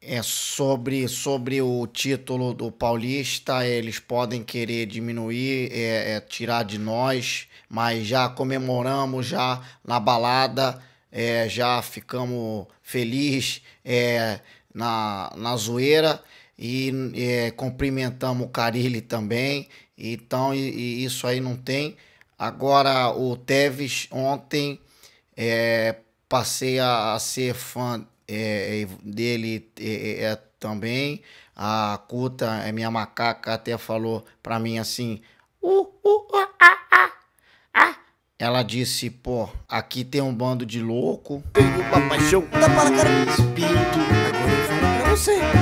É sobre, sobre o título do Paulista, eles podem querer diminuir, é, é, tirar de nós, mas já comemoramos já na balada, é, já ficamos felizes é, na, na zoeira e é, cumprimentamos o Carilli também. Então, e, e isso aí não tem. Agora, o Teves ontem é, passei a, a ser fã é, é, dele é, é, é também. A Kuta, é minha macaca, até falou pra mim assim: uh, uh, uh, ah, ah, ah. Ela disse: pô, aqui tem um bando de louco. Pegou papai paixão, dá para cara espírito. Agora eu falo pra você.